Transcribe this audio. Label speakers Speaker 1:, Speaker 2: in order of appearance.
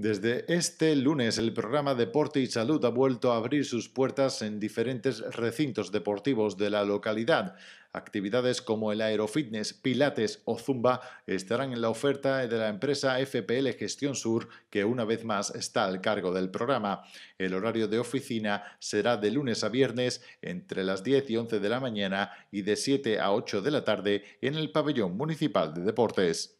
Speaker 1: Desde este lunes el programa Deporte y Salud ha vuelto a abrir sus puertas en diferentes recintos deportivos de la localidad. Actividades como el aerofitness, pilates o zumba estarán en la oferta de la empresa FPL Gestión Sur, que una vez más está al cargo del programa. El horario de oficina será de lunes a viernes entre las 10 y 11 de la mañana y de 7 a 8 de la tarde en el pabellón municipal de
Speaker 2: deportes.